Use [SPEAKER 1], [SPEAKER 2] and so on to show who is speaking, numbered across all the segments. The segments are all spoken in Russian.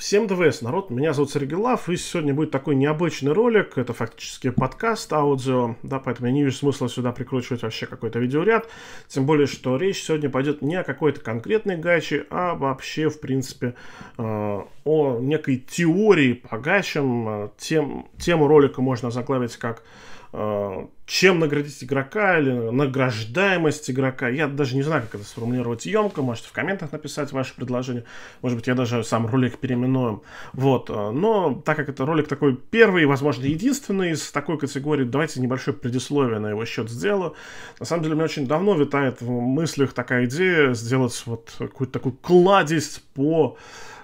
[SPEAKER 1] Всем ДВС, народ, меня зовут Сергей Лав, и сегодня будет такой необычный ролик, это фактически подкаст, аудио, да, поэтому я не вижу смысла сюда прикручивать вообще какой-то видеоряд, тем более, что речь сегодня пойдет не о какой-то конкретной гаче, а вообще, в принципе, э, о некой теории по гачам, э, тем, тему ролика можно заглавить как Э, чем наградить игрока или награждаемость игрока. Я даже не знаю, как это сформулировать емко. Можете в комментах написать ваши предложения. Может быть, я даже сам ролик переименуем. Вот. Э, но так как это ролик такой первый, возможно, единственный из такой категории, давайте небольшое предисловие на его счет сделаю. На самом деле, мне очень давно витает в мыслях такая идея сделать вот какую-то такую кладезь по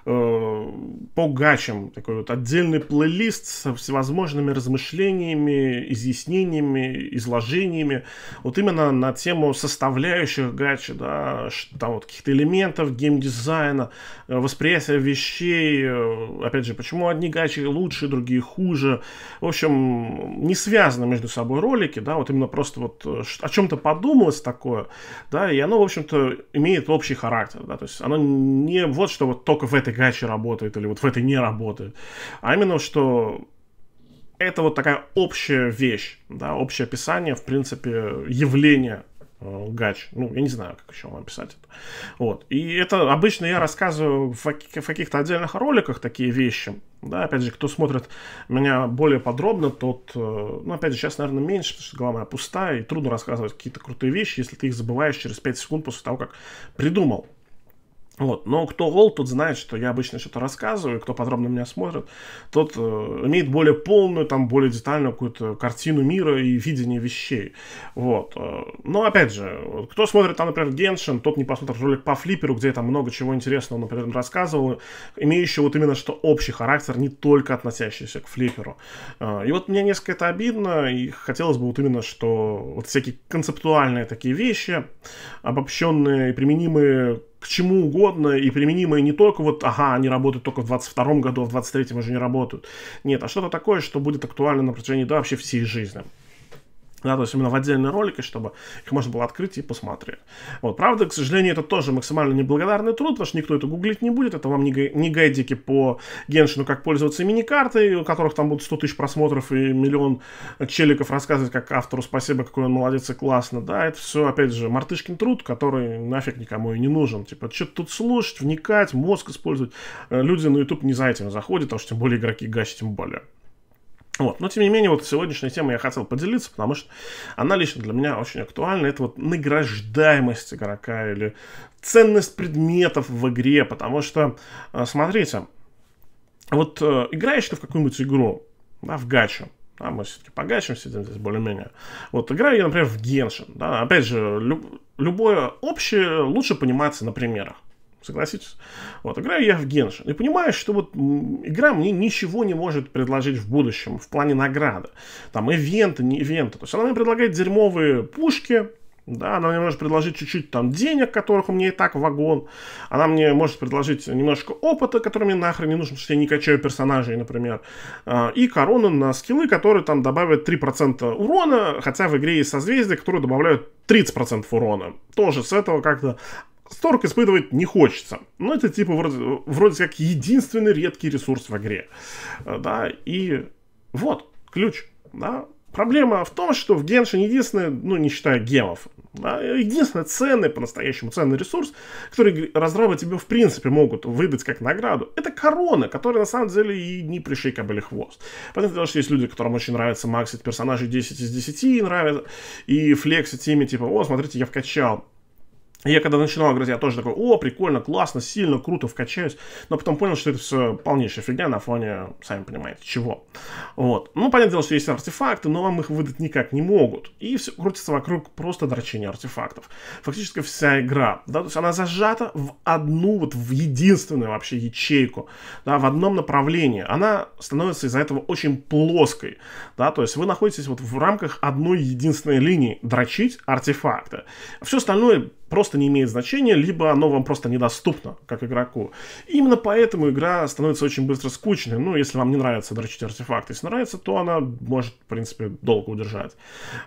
[SPEAKER 1] Э, по гачам такой вот отдельный плейлист со всевозможными размышлениями, изъяснениями, изложениями, вот именно на тему составляющих гачи, да, там вот каких-то элементов геймдизайна, э, восприятия вещей, э, опять же, почему одни гачи лучше, другие хуже, в общем, не связаны между собой ролики, да, вот именно просто вот о чем-то подумалось такое, да, и оно, в общем-то, имеет общий характер, да, то есть оно не вот что вот только в этой гачи работает или вот в этой не работает. а именно, что это вот такая общая вещь, да, общее описание, в принципе, явления э, гач. Ну, я не знаю, как еще вам писать это. Вот. И это обычно я рассказываю в, в каких-то отдельных роликах такие вещи. Да, опять же, кто смотрит меня более подробно, тот, э, ну, опять же, сейчас, наверное, меньше, потому что голова моя пустая, и трудно рассказывать какие-то крутые вещи, если ты их забываешь через 5 секунд после того, как придумал. Вот. Но кто Вол, тот знает, что я обычно что-то рассказываю, кто подробно меня смотрит, тот э, имеет более полную, там, более детальную какую-то картину мира и видение вещей. Вот. Э, но, опять же, кто смотрит, там, например, Геншин, тот не посмотрит ролик по флиперу, где там много чего интересного, например, рассказывал, имеющий вот именно что общий характер, не только относящийся к флиперу. Э, и вот мне несколько это обидно, и хотелось бы вот именно, что вот всякие концептуальные такие вещи, обобщенные и применимые к чему угодно и применимое не только вот, ага, они работают только в 22 году, а в 23 уже не работают. Нет, а что-то такое, что будет актуально на протяжении, да, вообще всей жизни да, то есть именно в отдельные ролики, чтобы их можно было открыть и посмотреть. Вот, правда, к сожалению, это тоже максимально неблагодарный труд, потому что никто это гуглить не будет, это вам не, не гайдики по Геншину, как пользоваться мини-картой, у которых там будут 100 тысяч просмотров и миллион челиков рассказывать, как автору спасибо, какой он молодец и классно, да, это все, опять же, мартышкин труд, который нафиг никому и не нужен, типа, что-то тут слушать, вникать, мозг использовать, э, люди на YouTube не за этим заходят, потому а что тем более игроки гащи, тем более. Вот. Но, тем не менее, вот сегодняшняя тема я хотел поделиться, потому что она лично для меня очень актуальна. Это вот награждаемость игрока или ценность предметов в игре, потому что, э, смотрите, вот э, играешь ты в какую-нибудь игру, да, в гачу, да, мы все-таки по гачам сидим здесь более-менее. Вот играю я, например, в Геншин. Да, опять же, люб, любое общее лучше понимается на примерах. Согласитесь? Вот, играю я в Геншин. И понимаю, что вот игра мне ничего не может предложить в будущем в плане награды. Там ивенты, не ивенты. То есть она мне предлагает дерьмовые пушки, да, она мне может предложить чуть-чуть там денег, которых у меня и так вагон. Она мне может предложить немножко опыта, который мне нахрен не нужен, что я не качаю персонажей, например. А, и корону на скиллы, которые там добавят 3% урона, хотя в игре есть созвездия, которые добавляют 30% урона. Тоже с этого как-то Сторг испытывать не хочется. Но ну, это типа вроде, вроде как единственный редкий ресурс в игре. Э, да, и вот ключ. Да. Проблема в том, что в Геншин единственное, ну не считая гемов, да, единственное ценный, по-настоящему ценный ресурс, который разрабы тебе в принципе могут выдать как награду, это корона, которая на самом деле и не пришей кобыле хвост. Понятно, что есть люди, которым очень нравится максить персонажей 10 из 10, и нравится, и флексить ими, типа, о, смотрите, я вкачал я когда начинал играть, я тоже такой, о, прикольно, классно, сильно, круто, вкачаюсь. Но потом понял, что это все полнейшая фигня на фоне, сами понимаете, чего. Вот. Ну, понятное дело, что есть артефакты, но вам их выдать никак не могут. И все крутится вокруг просто дрочения артефактов. Фактически вся игра, да, то есть она зажата в одну, вот в единственную вообще ячейку, да, в одном направлении. Она становится из-за этого очень плоской, да, то есть вы находитесь вот в рамках одной единственной линии дрочить артефакты. Все остальное просто не имеет значения, либо оно вам просто недоступно, как игроку. И именно поэтому игра становится очень быстро скучной. Ну, если вам не нравится дрочить артефакты, если нравится, то она может, в принципе, долго удержать.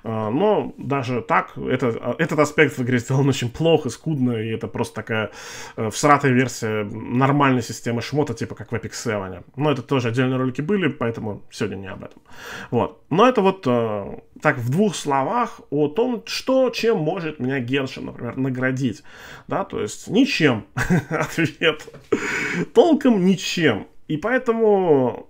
[SPEAKER 1] А, но даже так, это, этот аспект в игре сделан очень плохо, скудно, и это просто такая э, всратая версия нормальной системы шмота, типа как в Epic 7. Но это тоже отдельные ролики были, поэтому сегодня не об этом. Вот. Но это вот э, так в двух словах о том, что, чем может меня Геншин, например, наградить? Да, то есть ничем. Ответ. Толком ничем. И поэтому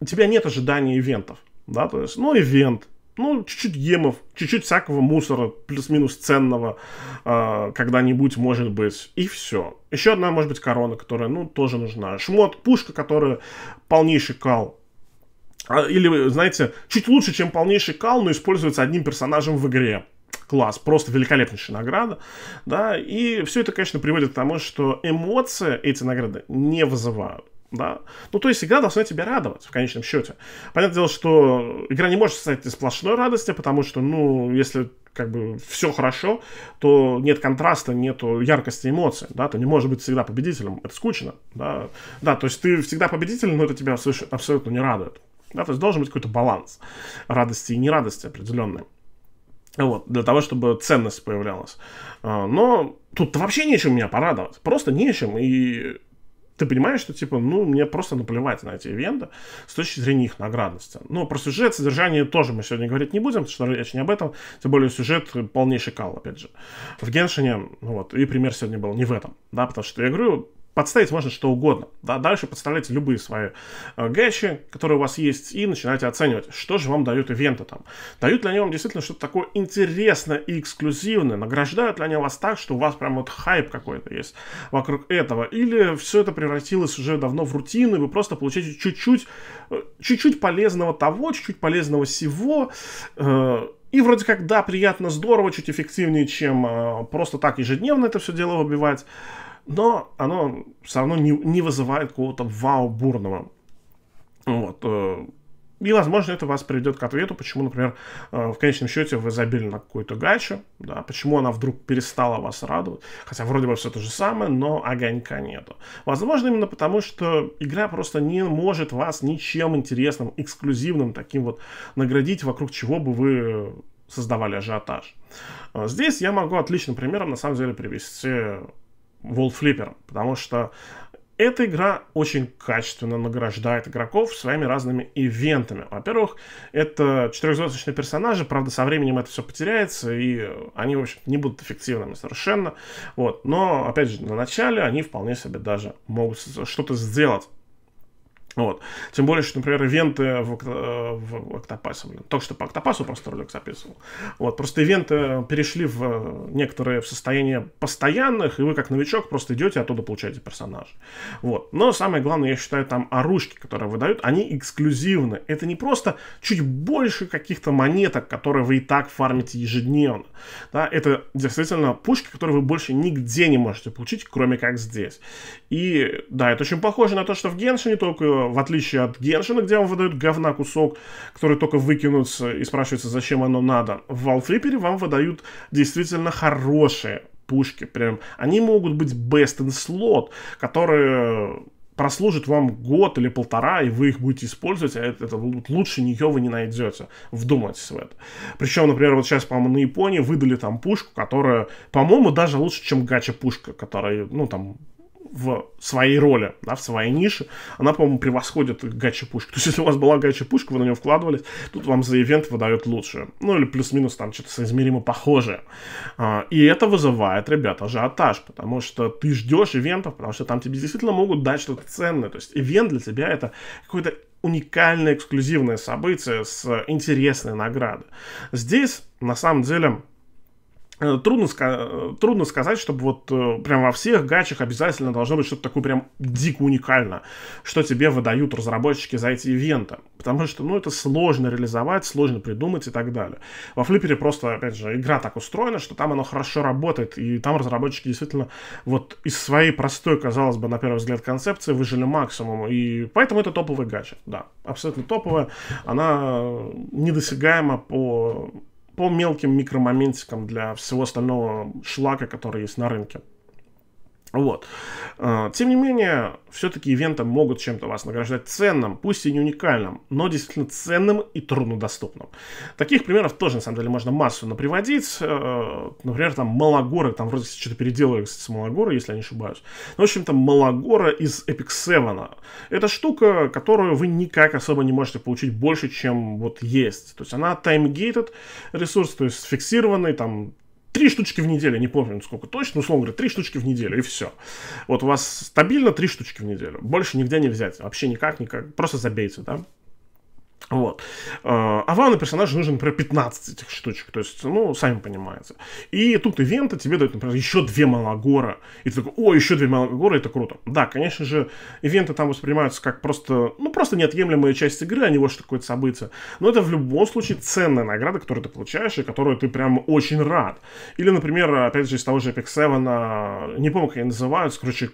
[SPEAKER 1] у тебя нет ожидания ивентов. Да, то есть, ну, ивент, ну, чуть-чуть гемов, чуть-чуть всякого мусора, плюс-минус ценного, э, когда-нибудь, может быть, и все. Еще одна, может быть, корона, которая, ну, тоже нужна. Шмот, пушка, которая полнейший кал. А, или, знаете, чуть лучше, чем полнейший кал, но используется одним персонажем в игре класс, просто великолепнейшая награда, да, и все это, конечно, приводит к тому, что эмоции эти награды не вызывают да. Ну, то есть игра должна тебя радовать в конечном счете. Понятное дело, что игра не может состоять из сплошной радости, потому что, ну, если как бы все хорошо, то нет контраста, нету яркости эмоций, да, ты не можешь быть всегда победителем, это скучно, да, да, то есть ты всегда победитель, но это тебя абсолютно не радует, да, то есть должен быть какой-то баланс радости и нерадости определенной. Вот, для того, чтобы ценность появлялась. А, но тут вообще нечем меня порадовать. Просто нечем. И ты понимаешь, что, типа, ну, мне просто наплевать на эти ивенты с точки зрения их наградности. Ну, про сюжет, содержание тоже мы сегодня говорить не будем, потому что речь не об этом. Тем более сюжет полнейший кал, опять же. В Геншине, ну вот, и пример сегодня был не в этом, да, потому что я говорю, подставить можно что угодно. Да? Дальше подставляйте любые свои э, гэчи, которые у вас есть, и начинаете оценивать, что же вам дают ивенты там. Дают ли они вам действительно что-то такое интересное и эксклюзивное? Награждают ли они вас так, что у вас прям вот хайп какой-то есть вокруг этого? Или все это превратилось уже давно в рутину, и вы просто получаете чуть-чуть, э, чуть-чуть полезного того, чуть-чуть полезного всего, э, и вроде как, да, приятно, здорово, чуть эффективнее, чем э, просто так ежедневно это все дело выбивать но оно все равно не, не вызывает какого-то вау бурного. Вот. Э, и, возможно, это вас приведет к ответу, почему, например, э, в конечном счете вы забили на какую-то гачу, да, почему она вдруг перестала вас радовать, хотя вроде бы все то же самое, но огонька нету. Возможно, именно потому, что игра просто не может вас ничем интересным, эксклюзивным таким вот наградить, вокруг чего бы вы создавали ажиотаж. Э, здесь я могу отличным примером, на самом деле, привести World Flipper, потому что эта игра очень качественно награждает игроков своими разными ивентами. Во-первых, это четырехзвездочные персонажи, правда, со временем это все потеряется, и они, в общем, не будут эффективными совершенно. Вот. Но, опять же, на начале они вполне себе даже могут что-то сделать. Вот. Тем более, что, например, ивенты в, э, в Октопасе, блин, только что по Октопасу просто ролик записывал. Вот, просто ивенты э, перешли в э, некоторые в состояние постоянных, и вы как новичок просто идете а оттуда получаете персонажа. Вот. Но самое главное, я считаю, там оружки, которые выдают, они эксклюзивны. Это не просто чуть больше каких-то монеток, которые вы и так фармите ежедневно. Да, это действительно пушки, которые вы больше нигде не можете получить, кроме как здесь. И да, это очень похоже на то, что в Геншине, только в отличие от Гершина, где вам выдают говна кусок, который только выкинутся и спрашивается, зачем оно надо, в Валфлипере вам выдают действительно хорошие пушки. Прям они могут быть best in slot, которые прослужит вам год или полтора, и вы их будете использовать, а это, это лучше нее вы не найдете. Вдумайтесь в это. Причем, например, вот сейчас, по-моему, на Японии выдали там пушку, которая, по-моему, даже лучше, чем гача-пушка, которая, ну, там, в своей роли, да, в своей нише, она, по-моему, превосходит гача-пушку. То есть, если у вас была гача-пушка, вы на нее вкладывались, тут вам за ивент выдают лучшее. Ну, или плюс-минус там что-то соизмеримо похожее. А, и это вызывает, ребята, ажиотаж, потому что ты ждешь ивентов, потому что там тебе действительно могут дать что-то ценное. То есть, ивент для тебя это какое-то уникальное эксклюзивное событие с интересной наградой. Здесь, на самом деле, Э, трудно, э, трудно сказать, чтобы вот э, прям во всех гачах обязательно должно быть что-то такое прям дико уникально, что тебе выдают разработчики за эти ивенты. Потому что, ну, это сложно реализовать, сложно придумать и так далее. Во флипере просто, опять же, игра так устроена, что там оно хорошо работает, и там разработчики действительно вот из своей простой, казалось бы, на первый взгляд, концепции выжили максимум. И поэтому это топовый гача, да, абсолютно топовая. Она недосягаема по по мелким микромоментикам для всего остального шлака, который есть на рынке. Вот. А, тем не менее, все-таки ивенты могут чем-то вас награждать ценным, пусть и не уникальным, но действительно ценным и труднодоступным. Таких примеров тоже, на самом деле, можно массу наприводить. Э, например, там Малагоры, там вроде что-то переделали, кстати, с Малагоры, если я не ошибаюсь. Но, ну, в общем-то, Малагора из Epic 7. Это штука, которую вы никак особо не можете получить больше, чем вот есть. То есть она таймгейтед ресурс, то есть фиксированный, там три штучки в неделю, не помню сколько точно, условно говоря, три штучки в неделю, и все. Вот у вас стабильно три штучки в неделю, больше нигде не взять, вообще никак, никак, просто забейте, да. Вот. А, а вам на персонаж нужен, например, 15 этих штучек. То есть, ну, сами понимаете. И тут ивенты тебе дают, например, еще две Малогора. И ты такой, о, еще две Малогора, это круто. Да, конечно же, ивенты там воспринимаются как просто, ну, просто неотъемлемая часть игры, а не вот что-то какое-то событие. Но это в любом случае ценная награда, которую ты получаешь, и которую ты прям очень рад. Или, например, опять же, из того же Epic 7, а, не помню, как они называются, короче,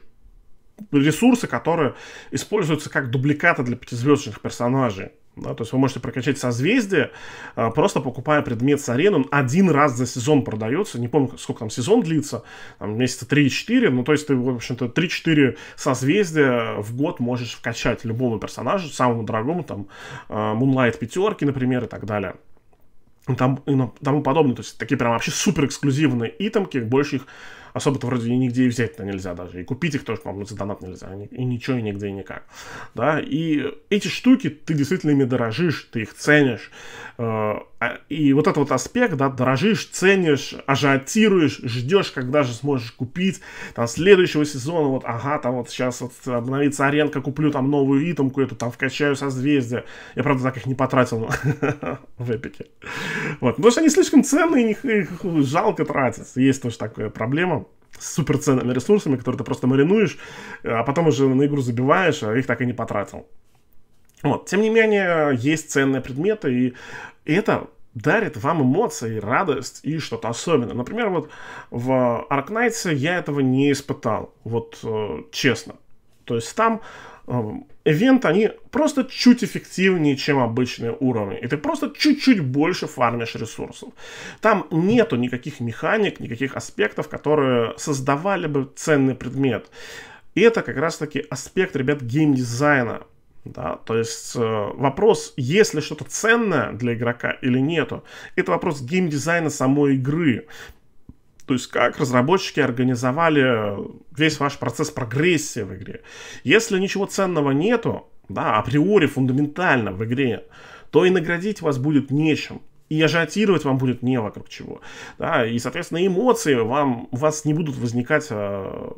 [SPEAKER 1] ресурсы, которые используются как дубликаты для пятизвездочных персонажей. Да, то есть вы можете прокачать созвездие, а, просто покупая предмет с арены. Он один раз за сезон продается. Не помню, сколько там сезон длится. Там месяца 3-4. Ну, то есть ты, в общем-то, 3-4 созвездия в год можешь вкачать любому персонажу, самому дорогому, там, а, Moonlight пятерки, например, и так далее там и тому подобное. То есть такие прям вообще супер эксклюзивные итемки, больше их особо-то вроде и нигде и взять-то нельзя даже, и купить их тоже, по-моему, за донат нельзя, и ничего, и нигде, и никак, да, и эти штуки, ты действительно ими дорожишь, ты их ценишь, э, а, и вот этот вот аспект, да, дорожишь, ценишь, ажиотируешь, ждешь, когда же сможешь купить, там, следующего сезона, вот, ага, там, вот, сейчас вот обновится аренка, куплю там новую итемку эту, там, вкачаю созвездие. Я, правда, так их не потратил в эпике. Вот, потому что они слишком ценные, их жалко тратить. Есть тоже такая проблема с суперценными ресурсами, которые ты просто маринуешь, а потом уже на игру забиваешь, а их так и не потратил. Вот. Тем не менее, есть ценные предметы, и, это дарит вам эмоции, радость и что-то особенное. Например, вот в Arknights я этого не испытал, вот э, честно. То есть там э, они просто чуть эффективнее, чем обычные уровни. И ты просто чуть-чуть больше фармишь ресурсов. Там нету никаких механик, никаких аспектов, которые создавали бы ценный предмет. И это как раз-таки аспект, ребят, геймдизайна. Да, то есть э, вопрос, есть ли что-то ценное для игрока или нету, это вопрос геймдизайна самой игры. То есть как разработчики организовали э, весь ваш процесс прогрессии в игре. Если ничего ценного нету, да, априори фундаментально в игре, то и наградить вас будет нечем. И ажиотировать вам будет не вокруг чего. Да, и, соответственно, эмоции вам, у вас не будут возникать э,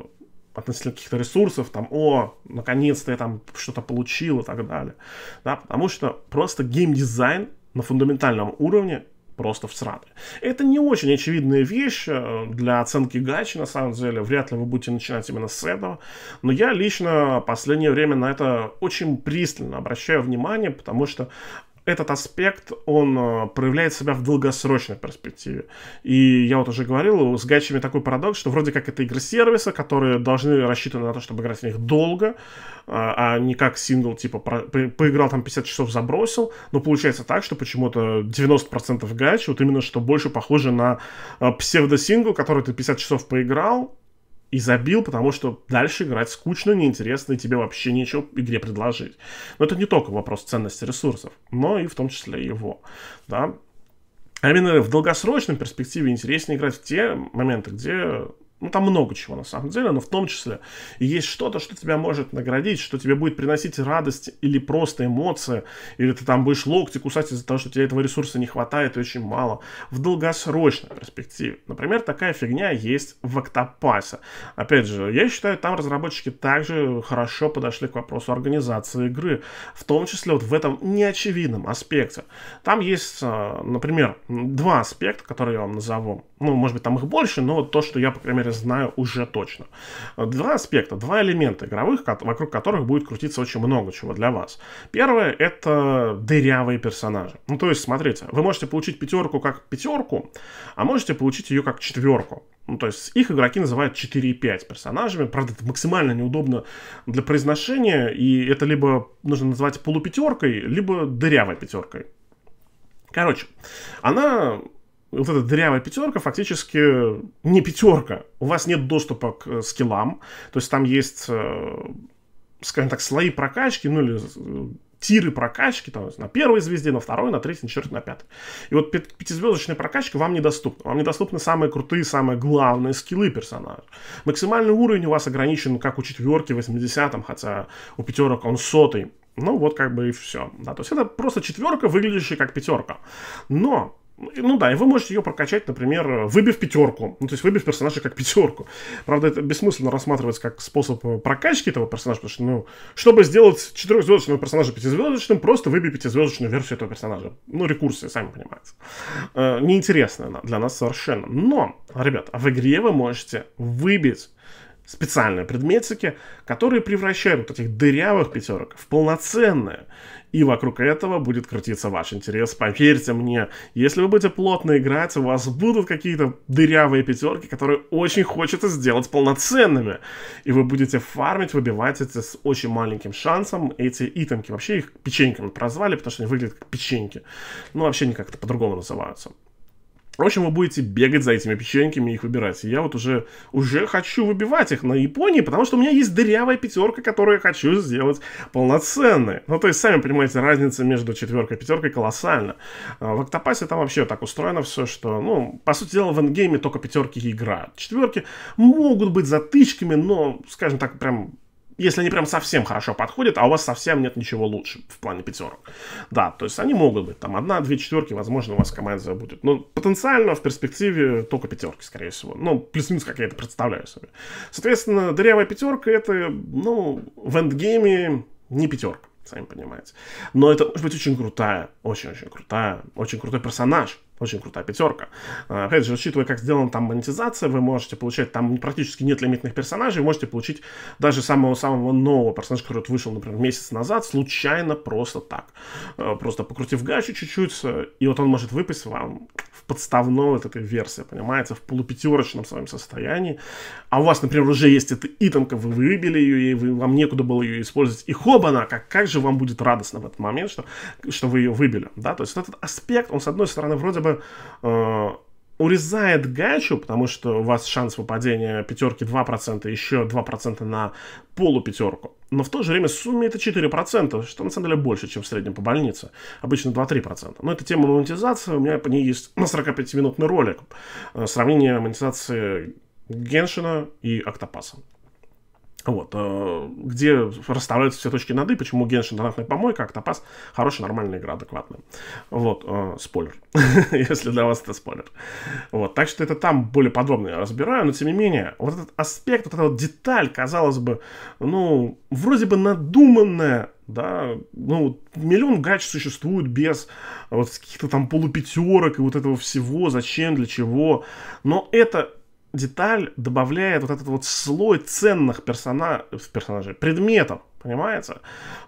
[SPEAKER 1] относительно каких-то ресурсов, там, о, наконец-то я там что-то получил и так далее. Да, потому что просто геймдизайн на фундаментальном уровне просто в сраной. Это не очень очевидная вещь э, для оценки гачи, на самом деле. Вряд ли вы будете начинать именно с этого. Но я лично последнее время на это очень пристально обращаю внимание, потому что этот аспект, он э, проявляет себя в долгосрочной перспективе. И я вот уже говорил, с гачами такой парадокс, что вроде как это игры сервиса, которые должны рассчитаны на то, чтобы играть в них долго, э, а не как сингл, типа, про, поиграл там 50 часов, забросил, но получается так, что почему-то 90% гач, вот именно что больше похоже на э, псевдосингл, который ты 50 часов поиграл, и забил, потому что дальше играть скучно, неинтересно, и тебе вообще нечего игре предложить. Но это не только вопрос ценности ресурсов, но и в том числе его. Да? А именно в долгосрочной перспективе интереснее играть в те моменты, где ну, там много чего на самом деле, но в том числе есть что-то, что тебя может наградить, что тебе будет приносить радость или просто эмоции, или ты там будешь локти кусать из-за того, что тебе этого ресурса не хватает очень мало, в долгосрочной перспективе. Например, такая фигня есть в Октопасе. Опять же, я считаю, там разработчики также хорошо подошли к вопросу организации игры, в том числе вот в этом неочевидном аспекте. Там есть, а, например, два аспекта, которые я вам назову. Ну, может быть, там их больше, но вот то, что я, по крайней мере, говоря, знаю уже точно. Два аспекта, два элемента игровых, вокруг которых будет крутиться очень много чего для вас. Первое — это дырявые персонажи. Ну, то есть, смотрите, вы можете получить пятерку как пятерку, а можете получить ее как четверку. Ну, то есть их игроки называют 4 и 5 персонажами. Правда, это максимально неудобно для произношения, и это либо нужно называть полупятеркой, либо дырявой пятеркой. Короче, она вот эта дырявая пятерка фактически э, не пятерка. У вас нет доступа к э, скиллам, то есть там есть, э, скажем так, слои прокачки, ну или тиры прокачки, там, на первой звезде, на второй, на третьей, на четвертой, на пятой. И вот пятизвездочная прокачка вам недоступна. Вам недоступны самые крутые, самые главные скиллы персонажа. Максимальный уровень у вас ограничен, как у четверки, 80 хотя у пятерок он сотый. Ну, вот как бы и все. Да, то есть это просто четверка, выглядящая как пятерка. Но ну да, и вы можете ее прокачать, например, выбив пятерку. Ну, то есть выбив персонажа как пятерку. Правда, это бессмысленно рассматривать как способ э, прокачки этого персонажа, потому что, ну, чтобы сделать четырехзвездочного персонажа пятизвездочным, просто выбей пятизвездочную версию этого персонажа. Ну, рекурсия сами понимаете. Э, неинтересно для нас совершенно. Но, ребят, в игре вы можете выбить специальные предметики, которые превращают вот этих дырявых пятерок в полноценные и вокруг этого будет крутиться ваш интерес. Поверьте мне, если вы будете плотно играть, у вас будут какие-то дырявые пятерки, которые очень хочется сделать полноценными. И вы будете фармить, выбивать эти с очень маленьким шансом эти итемки. Вообще их печеньками прозвали, потому что они выглядят как печеньки. Ну, вообще они как-то по-другому называются. В общем, вы будете бегать за этими печеньками и их выбирать. я вот уже, уже хочу выбивать их на Японии, потому что у меня есть дырявая пятерка, которую я хочу сделать полноценной. Ну, то есть, сами понимаете, разница между четверкой и пятеркой колоссальна. А, в Октопасе там вообще так устроено все, что, ну, по сути дела, в эндгейме только пятерки играют. Четверки могут быть затычками, но, скажем так, прям если они прям совсем хорошо подходят, а у вас совсем нет ничего лучше в плане пятерок. Да, то есть они могут быть там одна-две четверки, возможно, у вас команда будет. Но потенциально в перспективе только пятерки, скорее всего. Ну, плюс-минус, как я это представляю себе. Соответственно, дырявая пятерка это, ну, в эндгейме не пятерка сами понимаете. Но это может быть очень крутая, очень-очень крутая, очень крутой персонаж, очень крутая пятерка. Э, опять же, учитывая, как сделана там монетизация, вы можете получать, там практически нет лимитных персонажей, вы можете получить даже самого-самого нового персонажа, который вышел, например, месяц назад, случайно просто так. Э, просто покрутив гачу чуть-чуть, э, и вот он может выпасть вам в подставной вот этой версии, понимаете, в полупятерочном своем состоянии. А у вас, например, уже есть эта итомка, вы выбили ее, и вы, вам некуда было ее использовать. И хоп, она, как, как же вам будет радостно в этот момент, что, что вы ее выбили, да? То есть вот этот аспект, он, с одной стороны, вроде бы бы э, урезает гачу, потому что у вас шанс выпадения пятерки 2%, еще 2% на полупятерку. Но в то же время сумме это 4%, что на самом деле больше, чем в среднем по больнице. Обычно 2-3%. Но это тема монетизации, у меня по ней есть 45-минутный ролик. Э, сравнение монетизации Геншина и Октопаса. Вот, э, где расставляются все точки над «и», почему Геншин донатный донатная помойка, а Октопас хорошая, нормальная игра, адекватная. Вот, э, спойлер, если для вас это спойлер. Вот, так что это там более подробно я разбираю, но тем не менее, вот этот аспект, вот эта вот деталь, казалось бы, ну, вроде бы надуманная, да, ну, миллион гач существует без э, вот каких-то там полупятерок и вот этого всего, зачем, для чего, но это деталь добавляет вот этот вот слой ценных персона... персонажей, предметов, понимаете,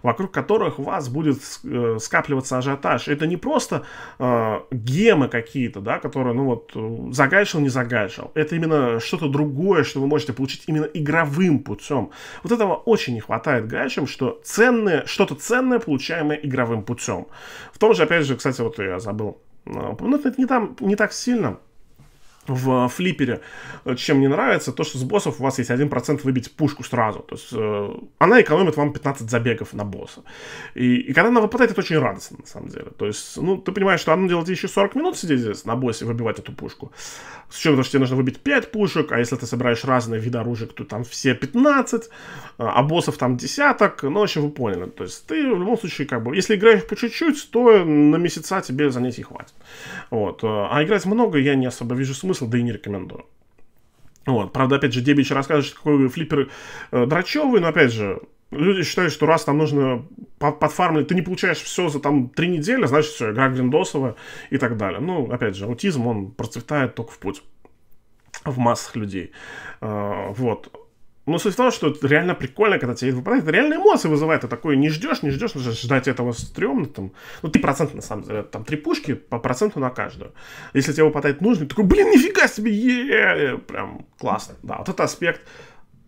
[SPEAKER 1] вокруг которых у вас будет э, скапливаться ажиотаж. Это не просто э, гемы какие-то, да, которые, ну вот, загайшил, не загайшил. Это именно что-то другое, что вы можете получить именно игровым путем. Вот этого очень не хватает гайшим, что ценное, что-то ценное, получаемое игровым путем. В том же, опять же, кстати, вот я забыл, э, ну, это не, там, не так сильно, в флипере, э, чем не нравится, то, что с боссов у вас есть 1% выбить пушку сразу. То есть э, она экономит вам 15 забегов на босса. И, и когда она выпадает, это очень радостно, на самом деле. То есть, ну, ты понимаешь, что одно дело еще 40 минут сидеть здесь на боссе, выбивать эту пушку. С учетом того, что тебе нужно выбить 5 пушек, а если ты собираешь разные виды оружия, то там все 15, а, а боссов там десяток. Ну, в общем, вы поняли. То есть ты в любом случае, как бы, если играешь по чуть-чуть, то на месяца тебе занятий хватит. Вот. А играть много я не особо вижу смысла смысла, да и не рекомендую. Вот. Правда, опять же, Дебич расскажет, какой флиппер э, драчевый, но, опять же, люди считают, что раз там нужно подфармливать, ты не получаешь все за там три недели, а значит, все, игра Гриндосова и так далее. Ну, опять же, аутизм, он процветает только в путь в массах людей. Э, вот. Но ну, суть в том, что это реально прикольно, когда тебе выпадает. Это реально эмоции вызывает. Ты такой не ждешь, не ждешь, нужно ждать этого стрёмно. Там. Ну, три процента на самом деле. Там три пушки по проценту на каждую. Если тебе выпадает нужный, ты такой, блин, нифига себе, е -е -е! Прям классно. Да, вот этот аспект,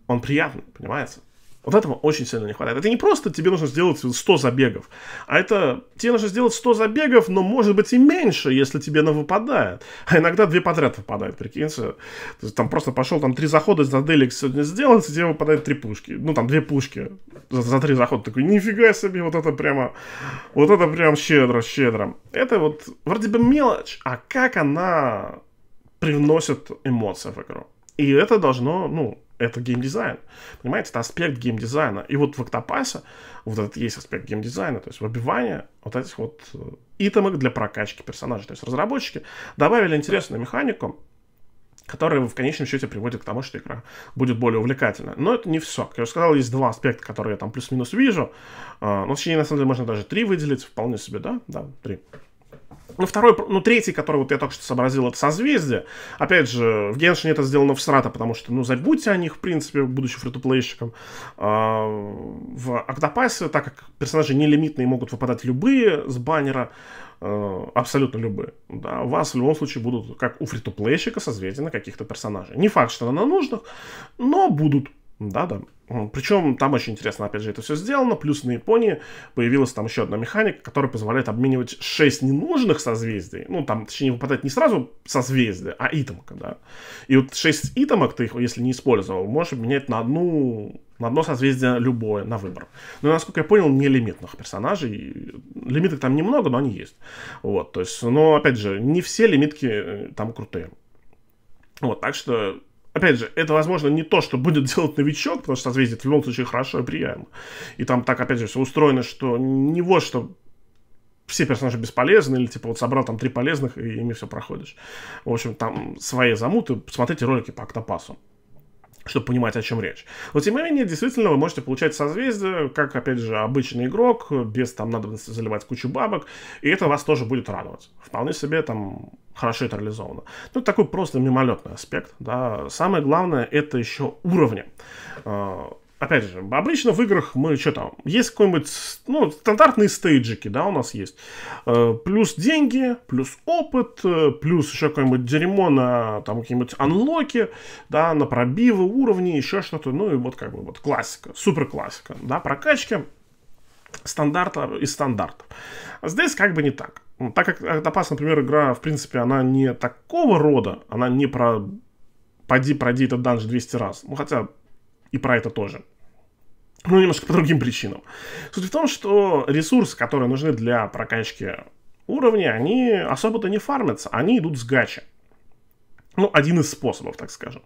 [SPEAKER 1] он приятный, понимаете? Вот этого очень сильно не хватает. Это не просто тебе нужно сделать 100 забегов, а это тебе нужно сделать 100 забегов, но может быть и меньше, если тебе на выпадает. А иногда две подряд выпадают, прикиньте. там просто пошел там три захода за делик сегодня сделать, и тебе выпадают три пушки. Ну там две пушки за, за три захода. Такой, нифига себе, вот это прямо, вот это прям щедро, щедро. Это вот вроде бы мелочь, а как она привносит эмоции в игру. И это должно, ну, это геймдизайн. Понимаете, это аспект геймдизайна. И вот в Октопасе вот этот есть аспект геймдизайна, то есть выбивание вот этих вот э, итемок для прокачки персонажей. То есть разработчики добавили интересную механику, которая в конечном счете приводит к тому, что игра будет более увлекательна. Но это не все. Как я уже сказал, есть два аспекта, которые я там плюс-минус вижу. А, ну, точнее, на самом деле, можно даже три выделить, вполне себе, да? Да, три. Ну, второй, ну, третий, который вот я только что сообразил, это созвездие. Опять же, в Геншине это сделано в срата, потому что, ну, забудьте о них, в принципе, будучи фри А, в Октопасе, так как персонажи нелимитные, могут выпадать любые с баннера, э, абсолютно любые. Да, у вас в любом случае будут, как у фри фритуплейщика, созвездия на каких-то персонажей. Не факт, что на нужных, но будут. Да-да. Причем там очень интересно, опять же, это все сделано. Плюс на Японии появилась там еще одна механика, которая позволяет обменивать 6 ненужных созвездий. Ну, там, точнее, выпадать не сразу созвездие, а итомка, да. И вот 6 итомок ты их, если не использовал, можешь обменять на одну на одно созвездие любое, на выбор. Но, насколько я понял, не лимитных персонажей. Лимиток там немного, но они есть. Вот, то есть, но, опять же, не все лимитки э, там крутые. Вот, так что Опять же, это, возможно, не то, что будет делать новичок, потому что созвездие в любом случае хорошо и приятно. И там так, опять же, все устроено, что не вот что все персонажи бесполезны, или типа вот собрал там три полезных, и ими все проходишь. В общем, там свои замуты, посмотрите ролики по Октопасу чтобы понимать, о чем речь. Но, тем не менее, действительно, вы можете получать созвездие, как, опять же, обычный игрок, без там надо заливать кучу бабок, и это вас тоже будет радовать. Вполне себе там хорошо это реализовано. Ну, такой просто мимолетный аспект, да. Самое главное, это еще уровни. А, опять же, обычно в играх мы что там, есть какой-нибудь, ну, стандартные стейджики, да, у нас есть. А, плюс деньги, плюс опыт, э, плюс еще какое-нибудь дерьмо на там какие-нибудь анлоки, да, на пробивы, уровни, еще что-то. Ну и вот как бы вот классика, супер классика, да, прокачки стандарта из стандартов. А здесь как бы не так. Ну, так как Octopath, например, игра, в принципе, она не такого рода, она не про пойди пройди этот данж 200 раз». Ну, хотя и про это тоже. Ну, немножко по другим причинам. Суть в том, что ресурсы, которые нужны для прокачки уровня, они особо-то не фармятся, они идут с гача ну, один из способов, так скажем.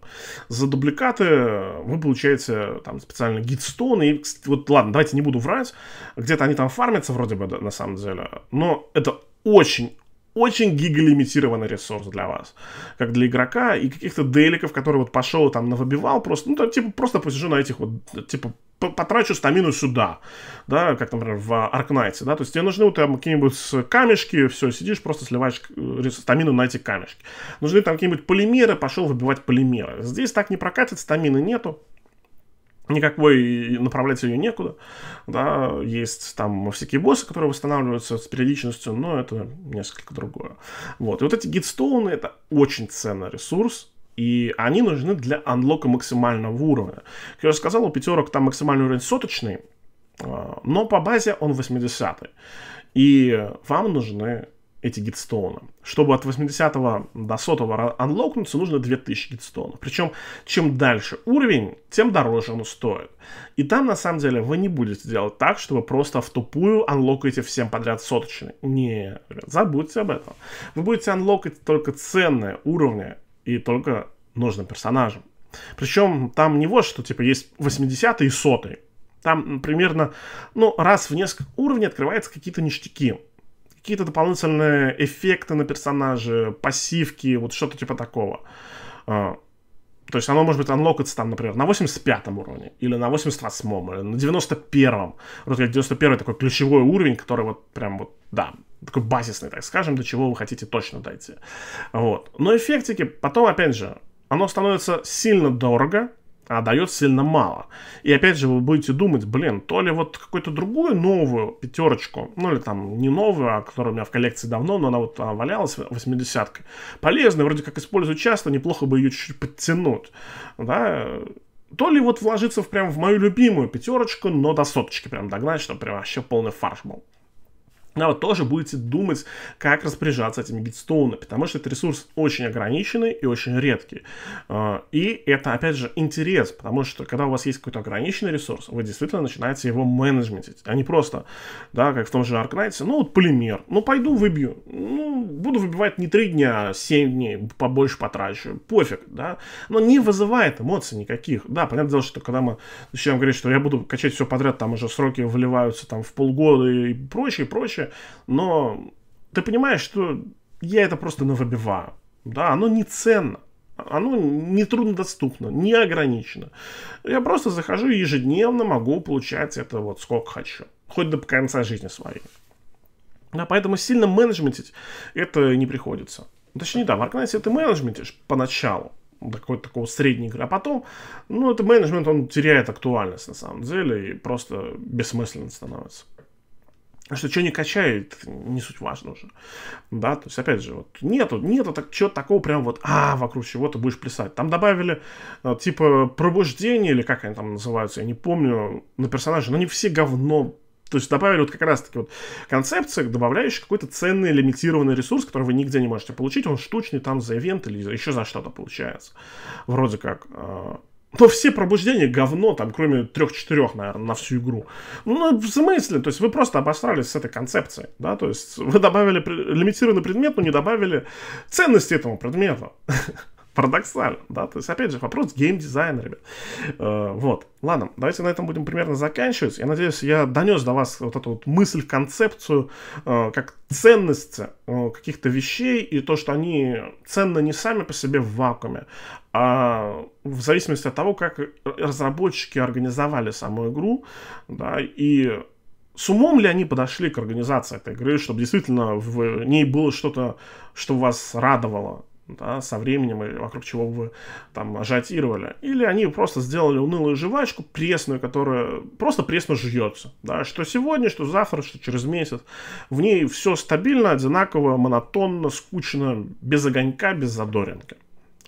[SPEAKER 1] За дубликаты вы получаете там специально гидстоны. И, вот ладно, давайте не буду врать. Где-то они там фармятся вроде бы на самом деле. Но это очень очень гигалимитированный ресурс для вас, как для игрока, и каких-то деликов, которые вот пошел там навыбивал просто, ну, то типа, просто посижу на этих вот, типа, потрачу стамину сюда, да, как, например, в Аркнайте, да, то есть тебе нужны вот там какие-нибудь камешки, все, сидишь, просто сливаешь э, стамину на эти камешки. Нужны там какие-нибудь полимеры, пошел выбивать полимеры. Здесь так не прокатит, стамины нету, никакой направлять ее некуда. Да, есть там всякие боссы, которые восстанавливаются с периодичностью, но это несколько другое. Вот. И вот эти гидстоуны — это очень ценный ресурс, и они нужны для анлока максимального уровня. Как я уже сказал, у пятерок там максимальный уровень соточный, а, но по базе он 80 -й. И вам нужны эти гидстоуны. Чтобы от 80 до 100 анлокнуться, нужно 2000 гидстоунов. Причем, чем дальше уровень, тем дороже он стоит. И там, на самом деле, вы не будете делать так, чтобы просто в тупую анлокаете всем подряд соточные. Не, забудьте об этом. Вы будете анлокать только ценные уровни и только нужным персонажам. Причем там не вот что, типа, есть 80 и 100. Там примерно, ну, раз в несколько уровней открываются какие-то ништяки какие-то дополнительные эффекты на персонаже, пассивки, вот что-то типа такого. А, то есть оно может быть анлокаться там, например, на 85 уровне, или на 88, или на 91. Вот 91 такой ключевой уровень, который вот прям вот, да, такой базисный, так скажем, до чего вы хотите точно дойти. Вот. Но эффектики, потом, опять же, оно становится сильно дорого, а дает сильно мало. И опять же вы будете думать, блин, то ли вот какую-то другую новую пятерочку, ну или там не новую, а которая у меня в коллекции давно, но она вот она валялась, восьмидесятка. Полезная, вроде как использую часто, неплохо бы ее чуть-чуть подтянуть, да, то ли вот вложиться в, прям в мою любимую пятерочку, но до соточки прям догнать, чтобы прям вообще полный фарш был она вот тоже будете думать, как распоряжаться этими гидстоунами, потому что этот ресурс очень ограниченный и очень редкий. А, и это, опять же, интерес, потому что когда у вас есть какой-то ограниченный ресурс, вы действительно начинаете его менеджментить, а не просто, да, как в том же Arknight, ну вот полимер, ну пойду выбью, ну буду выбивать не 3 дня, а 7 дней, побольше потрачу, пофиг, да, но не вызывает эмоций никаких, да, понятное дело, что когда мы начинаем говорить, что я буду качать все подряд, там уже сроки вливаются там в полгода и прочее, прочее, дальше, но ты понимаешь, что я это просто навыбиваю. Да, оно не ценно. Оно не труднодоступно, не ограничено. Я просто захожу и ежедневно могу получать это вот сколько хочу. Хоть до конца жизни своей. Да, поэтому сильно менеджментить это не приходится. Точнее, да, в Аркнайсе ты менеджментишь поначалу, какой-то такого среднего, а потом, ну, это менеджмент, он теряет актуальность на самом деле и просто бессмысленно становится что что не качает, не суть важно уже. Да, то есть, опять же, вот нету, нету так, чего такого прям вот, а, вокруг чего ты будешь плясать. Там добавили, э, типа, пробуждение, или как они там называются, я не помню, на персонажа, но не все говно то есть добавили вот как раз-таки вот концепция, добавляющая какой-то ценный лимитированный ресурс, который вы нигде не можете получить. Он штучный там за ивент или еще за что-то получается. Вроде как. Э, но ну, все пробуждения говно, там, кроме трех-четырех, наверное, на всю игру. Ну, ну, в смысле? То есть вы просто обосрались с этой концепцией, да? То есть вы добавили лимитированный предмет, но не добавили ценности этому предмету. Парадоксально, да, то есть, опять же, вопрос геймдизайна, ребят. Э, вот, ладно, давайте на этом будем примерно заканчивать. Я надеюсь, я донес до вас вот эту вот мысль, концепцию, э, как ценность э, каких-то вещей и то, что они ценны не сами по себе в вакууме, а в зависимости от того, как разработчики организовали саму игру, да, и с умом ли они подошли к организации этой игры, чтобы действительно в ней было что-то, что вас радовало, да, со временем и вокруг чего вы там ажиотировали. Или они просто сделали унылую жвачку, пресную, которая просто пресно жуется. Да, что сегодня, что завтра, что через месяц. В ней все стабильно, одинаково, монотонно, скучно, без огонька, без задоринки.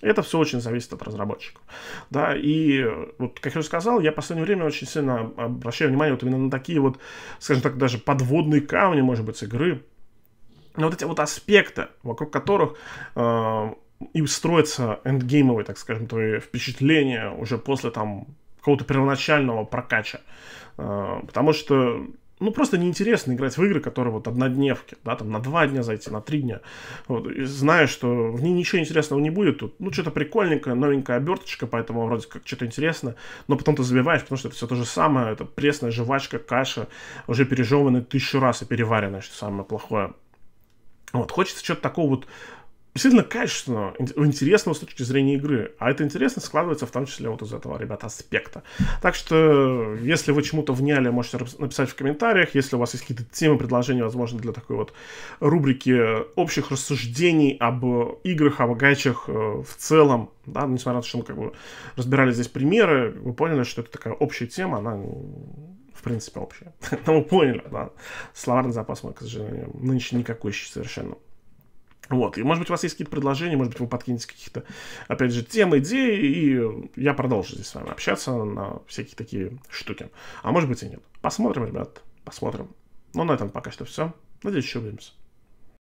[SPEAKER 1] Это все очень зависит от разработчиков. Да, и вот, как я уже сказал, я в последнее время очень сильно обращаю внимание вот именно на такие вот, скажем так, даже подводные камни, может быть, игры, ну, вот эти вот аспекты, вокруг которых э, и устроится эндгеймовые, так скажем, твои впечатления уже после там какого-то первоначального прокача. Э, потому что ну, просто неинтересно играть в игры, которые вот однодневки, да, там на два дня зайти, на три дня, вот, и зная, что в ней ничего интересного не будет, тут, ну, что-то прикольненькое, новенькая оберточка, поэтому вроде как что-то интересно, но потом ты забиваешь, потому что это все то же самое, это пресная жвачка, каша, уже пережеванная тысячу раз и переваренная, что самое плохое. Вот, хочется чего-то такого вот действительно качественного, интересного с точки зрения игры. А это интересно складывается в том числе вот из этого, ребята аспекта. Так что, если вы чему-то вняли, можете написать в комментариях. Если у вас есть какие-то темы, предложения, возможно, для такой вот рубрики общих рассуждений об играх, об гачах э, в целом, да, несмотря на то, что мы как бы разбирали здесь примеры, вы поняли, что это такая общая тема, она принципе, общее. Но вы поняли, да. Словарный запас мой, к сожалению, нынче никакой совершенно. Вот, и может быть у вас есть какие-то предложения, может быть вы подкинете каких-то, опять же, тем, идеи, и я продолжу здесь с вами общаться на всякие такие штуки. А может быть и нет. Посмотрим, ребят, посмотрим. Но ну, на этом пока что все. Надеюсь, еще увидимся.